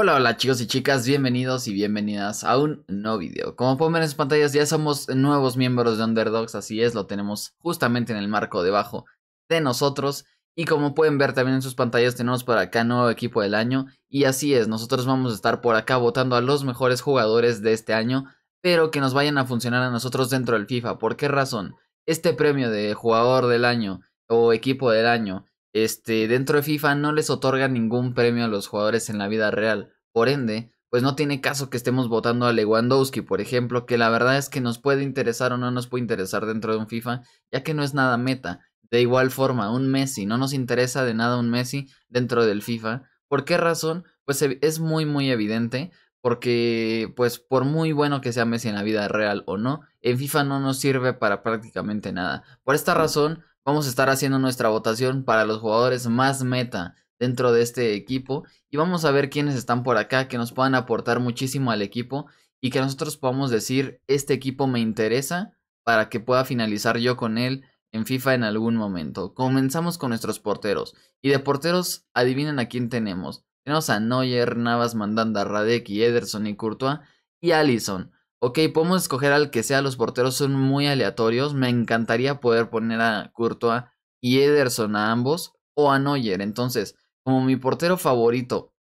Hola, hola chicos y chicas, bienvenidos y bienvenidas a un nuevo video. Como pueden ver en sus pantallas ya somos nuevos miembros de Underdogs, así es, lo tenemos justamente en el marco debajo de nosotros. Y como pueden ver también en sus pantallas tenemos por acá nuevo equipo del año. Y así es, nosotros vamos a estar por acá votando a los mejores jugadores de este año, pero que nos vayan a funcionar a nosotros dentro del FIFA. ¿Por qué razón? Este premio de jugador del año o equipo del año este, dentro de FIFA no les otorga ningún premio a los jugadores en la vida real. Por ende, pues no tiene caso que estemos votando a Lewandowski, por ejemplo, que la verdad es que nos puede interesar o no nos puede interesar dentro de un FIFA, ya que no es nada meta. De igual forma, un Messi, no nos interesa de nada un Messi dentro del FIFA. ¿Por qué razón? Pues es muy muy evidente, porque pues por muy bueno que sea Messi en la vida real o no, en FIFA no nos sirve para prácticamente nada. Por esta razón, Vamos a estar haciendo nuestra votación para los jugadores más meta dentro de este equipo y vamos a ver quiénes están por acá que nos puedan aportar muchísimo al equipo y que nosotros podamos decir este equipo me interesa para que pueda finalizar yo con él en FIFA en algún momento. Comenzamos con nuestros porteros y de porteros adivinen a quién tenemos. Tenemos a Neuer, Navas, Mandanda, Radek Ederson y Courtois y Allison. Ok, podemos escoger al que sea, los porteros son muy aleatorios. Me encantaría poder poner a Courtois y Ederson a ambos o a Neuer. Entonces, como mi portero favorito,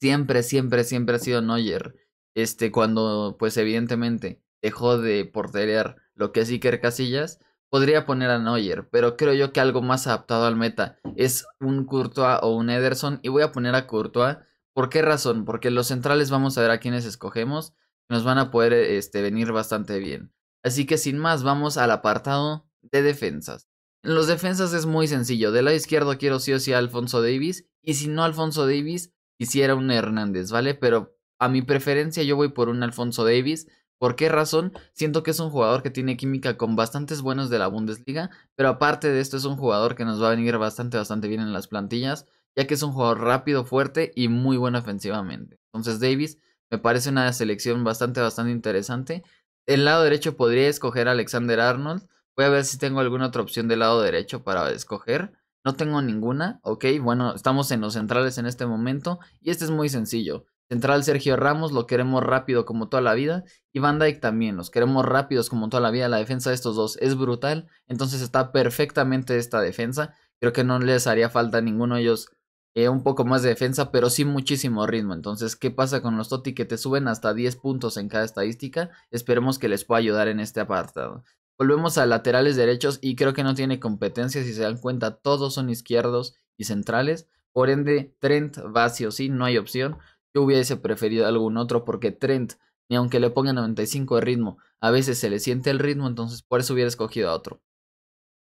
siempre, siempre, siempre ha sido Neuer. Este, cuando, pues evidentemente, dejó de porterear lo que es Iker Casillas, podría poner a Neuer, pero creo yo que algo más adaptado al meta es un Courtois o un Ederson. Y voy a poner a Courtois. ¿Por qué razón? Porque los centrales vamos a ver a quienes escogemos nos van a poder e, este, venir bastante bien. Así que sin más, vamos al apartado de defensas. En los defensas es muy sencillo. Del lado izquierdo quiero sí o sí a Alfonso Davis. Y si no Alfonso Davis, quisiera un Hernández, ¿vale? Pero a mi preferencia yo voy por un Alfonso Davis. ¿Por qué razón? Siento que es un jugador que tiene química con bastantes buenos de la Bundesliga, pero aparte de esto es un jugador que nos va a venir bastante, bastante bien en las plantillas, ya que es un jugador rápido, fuerte y muy bueno ofensivamente. Entonces Davis me parece una selección bastante, bastante interesante. El lado derecho podría escoger a Alexander Arnold. Voy a ver si tengo alguna otra opción del lado derecho para escoger. No tengo ninguna. Ok, bueno, estamos en los centrales en este momento. Y este es muy sencillo. Central Sergio Ramos lo queremos rápido como toda la vida. Y Van Dyke también, los queremos rápidos como toda la vida. La defensa de estos dos es brutal. Entonces está perfectamente esta defensa. Creo que no les haría falta ninguno de ellos eh, un poco más de defensa, pero sí muchísimo ritmo. Entonces, ¿qué pasa con los Toti que te suben hasta 10 puntos en cada estadística? Esperemos que les pueda ayudar en este apartado. Volvemos a laterales derechos y creo que no tiene competencia, si se dan cuenta, todos son izquierdos y centrales. Por ende, Trent vacío, sí, no hay opción. Yo hubiese preferido algún otro porque Trent, ni aunque le ponga 95 de ritmo, a veces se le siente el ritmo, entonces por eso hubiera escogido a otro.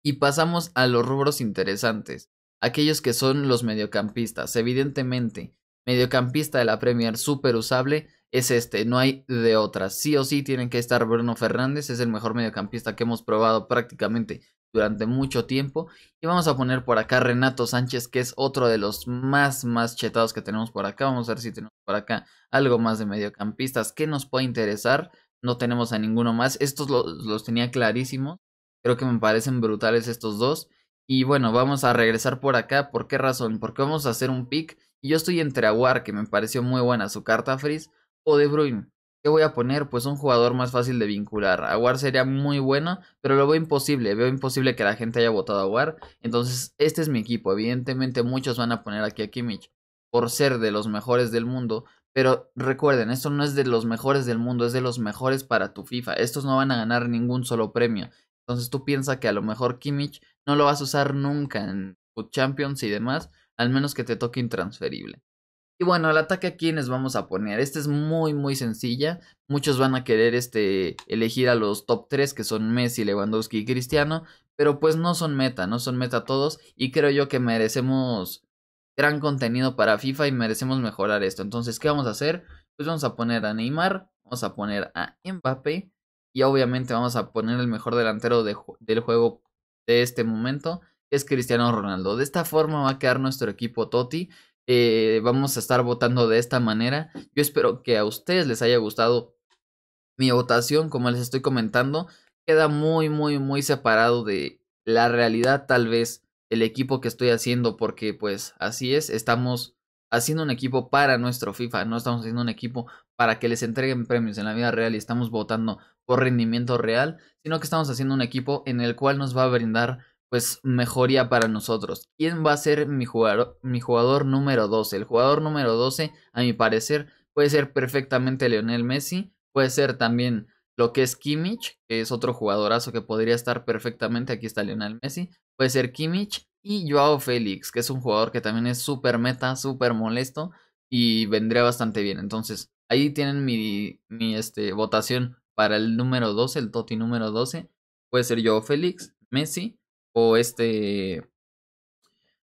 Y pasamos a los rubros interesantes aquellos que son los mediocampistas. Evidentemente, mediocampista de la Premier super usable es este, no hay de otra. Sí o sí tienen que estar Bruno Fernández, es el mejor mediocampista que hemos probado prácticamente durante mucho tiempo. Y vamos a poner por acá Renato Sánchez, que es otro de los más, más chetados que tenemos por acá. Vamos a ver si tenemos por acá algo más de mediocampistas que nos puede interesar. No tenemos a ninguno más. Estos los, los tenía clarísimos. Creo que me parecen brutales estos dos. Y bueno, vamos a regresar por acá. ¿Por qué razón? Porque vamos a hacer un pick. Y yo estoy entre Aguar, que me pareció muy buena su carta Freeze, o De Bruyne. ¿Qué voy a poner? Pues un jugador más fácil de vincular. Aguar sería muy bueno, pero lo veo imposible. Veo imposible que la gente haya votado a Aguar. Entonces, este es mi equipo. Evidentemente, muchos van a poner aquí a Kimmich por ser de los mejores del mundo. Pero recuerden, esto no es de los mejores del mundo, es de los mejores para tu FIFA. Estos no van a ganar ningún solo premio. Entonces tú piensas que a lo mejor Kimmich no lo vas a usar nunca en Champions y demás, al menos que te toque intransferible. Y bueno, el ataque a quienes vamos a poner. Este es muy, muy sencilla. Muchos van a querer este, elegir a los top 3 que son Messi, Lewandowski y Cristiano, pero pues no son meta, no son meta todos y creo yo que merecemos gran contenido para FIFA y merecemos mejorar esto. Entonces, ¿qué vamos a hacer? Pues vamos a poner a Neymar, vamos a poner a Mbappé y obviamente vamos a poner el mejor delantero del juego de este momento es Cristiano Ronaldo. De esta forma va a quedar nuestro equipo Toti. Eh, vamos a estar votando de esta manera. Yo espero que a ustedes les haya gustado mi votación, como les estoy comentando. Queda muy, muy, muy separado de la realidad, tal vez, el equipo que estoy haciendo, porque pues así es, estamos haciendo un equipo para nuestro FIFA, no estamos haciendo un equipo para que les entreguen premios en la vida real y estamos votando por rendimiento real, sino que estamos haciendo un equipo en el cual nos va a brindar pues mejoría para nosotros. ¿Quién va a ser mi jugador, mi jugador número 12? El jugador número 12, a mi parecer, puede ser perfectamente Lionel Messi, puede ser también lo que es Kimmich, que es otro jugadorazo que podría estar perfectamente, aquí está Lionel Messi, puede ser Kimmich y Joao Félix, que es un jugador que también es súper meta, súper molesto y vendría bastante bien. Entonces, ahí tienen mi, mi este, votación para el número 12, el Toti número 12, puede ser yo Félix, Messi o este...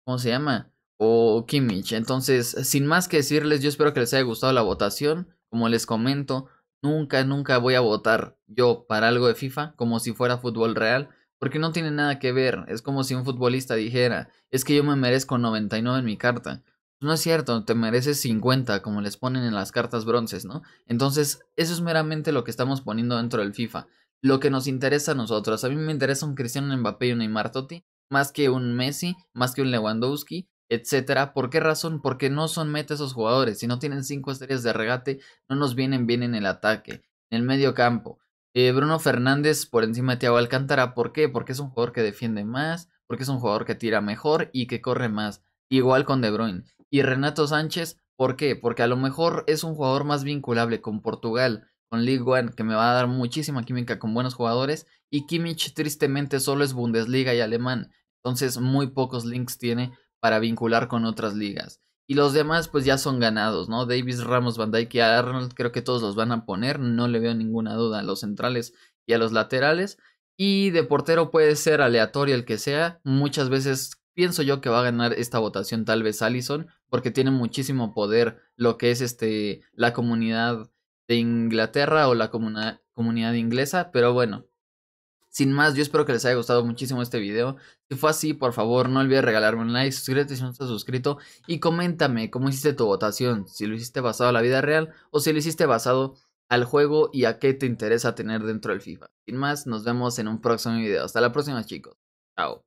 ¿Cómo se llama? O Kimmich. Entonces, sin más que decirles, yo espero que les haya gustado la votación. Como les comento, nunca, nunca voy a votar yo para algo de FIFA como si fuera fútbol real, porque no tiene nada que ver. Es como si un futbolista dijera, es que yo me merezco 99 en mi carta. No es cierto, te mereces 50, como les ponen en las cartas bronces, ¿no? Entonces, eso es meramente lo que estamos poniendo dentro del FIFA. Lo que nos interesa a nosotros. A mí me interesa un Cristiano Mbappé y un Neymar Totti, más que un Messi, más que un Lewandowski, etc. ¿Por qué razón? Porque no son meta esos jugadores. Si no tienen cinco estrellas de regate, no nos vienen bien en el ataque, en el medio campo. Eh, Bruno Fernández por encima de Thiago Alcántara, ¿por qué? Porque es un jugador que defiende más, porque es un jugador que tira mejor y que corre más. Igual con De Bruyne y Renato Sánchez. ¿Por qué? Porque a lo mejor es un jugador más vinculable con Portugal, con League One, que me va a dar muchísima química con buenos jugadores. Y Kimmich, tristemente, solo es Bundesliga y alemán. Entonces, muy pocos links tiene para vincular con otras ligas. Y los demás, pues ya son ganados, ¿no? Davis, Ramos, Van Dijk y Arnold, creo que todos los van a poner. No le veo ninguna duda a los centrales y a los laterales. Y de portero puede ser aleatorio el que sea. Muchas veces pienso yo que va a ganar esta votación tal vez Allison porque tiene muchísimo poder lo que es este la comunidad de Inglaterra o la comunidad inglesa, pero bueno. Sin más, yo espero que les haya gustado muchísimo este video. Si fue así, por favor, no olvides regalarme un like, suscríbete si no estás suscrito y coméntame cómo hiciste tu votación, si lo hiciste basado a la vida real o si lo hiciste basado al juego y a qué te interesa tener dentro del FIFA. Sin más, nos vemos en un próximo video. Hasta la próxima, chicos. Chao.